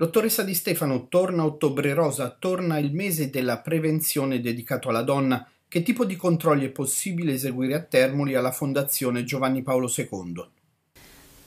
Dottoressa Di Stefano, torna Ottobre Rosa, torna il mese della prevenzione dedicato alla donna. Che tipo di controlli è possibile eseguire a Termoli alla Fondazione Giovanni Paolo II?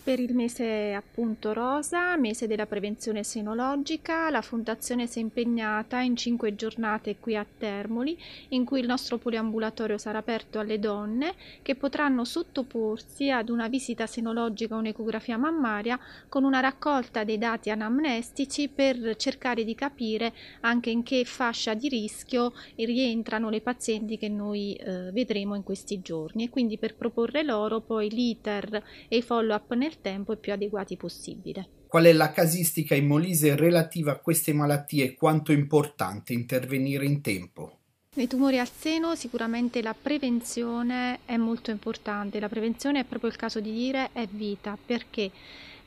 Per il mese appunto rosa, mese della prevenzione senologica, la Fondazione si è impegnata in cinque giornate qui a Termoli, in cui il nostro poliambulatorio sarà aperto alle donne che potranno sottoporsi ad una visita senologica o un'ecografia mammaria con una raccolta dei dati anamnestici per cercare di capire anche in che fascia di rischio rientrano le pazienti che noi eh, vedremo in questi giorni e quindi per proporre loro poi l'iter e i follow up nel nel tempo e più adeguati possibile. Qual è la casistica in Molise relativa a queste malattie e quanto è importante intervenire in tempo? Nei tumori al seno sicuramente la prevenzione è molto importante, la prevenzione è proprio il caso di dire è vita, perché?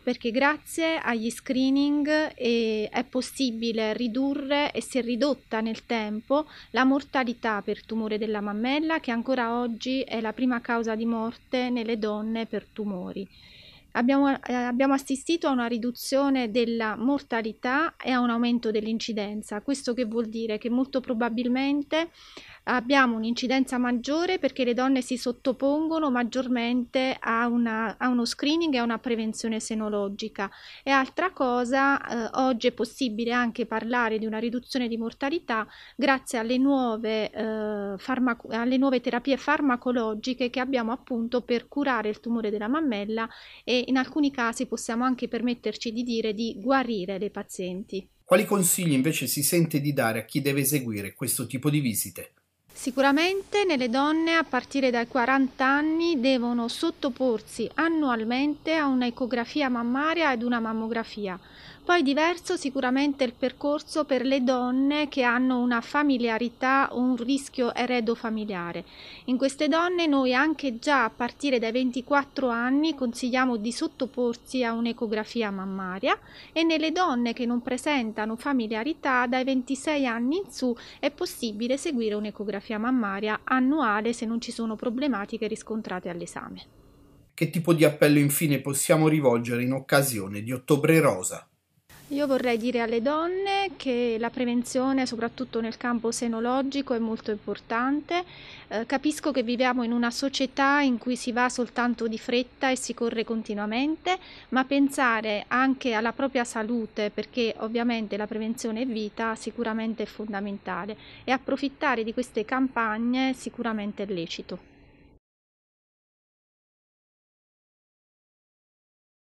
Perché grazie agli screening eh, è possibile ridurre e si è ridotta nel tempo la mortalità per tumore della mammella che ancora oggi è la prima causa di morte nelle donne per tumori. Abbiamo, eh, abbiamo, assistito a una riduzione della mortalità e a un aumento dell'incidenza. Questo che vuol dire che molto probabilmente abbiamo un'incidenza maggiore perché le donne si sottopongono maggiormente a, una, a uno screening e a una prevenzione senologica. E altra cosa, eh, oggi è possibile anche parlare di una riduzione di mortalità grazie alle nuove, eh, farmaco- alle nuove terapie farmacologiche che abbiamo appunto per curare il tumore della mammella e in alcuni casi possiamo anche permetterci di dire di guarire le pazienti. Quali consigli invece si sente di dare a chi deve eseguire questo tipo di visite? Sicuramente nelle donne a partire dai 40 anni devono sottoporsi annualmente a un'ecografia mammaria ed una mammografia poi diverso sicuramente il percorso per le donne che hanno una familiarità o un rischio eredo familiare. In queste donne noi anche già a partire dai 24 anni consigliamo di sottoporsi a un'ecografia mammaria e nelle donne che non presentano familiarità dai 26 anni in su è possibile seguire un'ecografia mammaria annuale se non ci sono problematiche riscontrate all'esame. Che tipo di appello infine possiamo rivolgere in occasione di Ottobre Rosa? Io vorrei dire alle donne che la prevenzione, soprattutto nel campo senologico, è molto importante. Eh, capisco che viviamo in una società in cui si va soltanto di fretta e si corre continuamente, ma pensare anche alla propria salute, perché ovviamente la prevenzione è vita, sicuramente è fondamentale e approfittare di queste campagne sicuramente è lecito.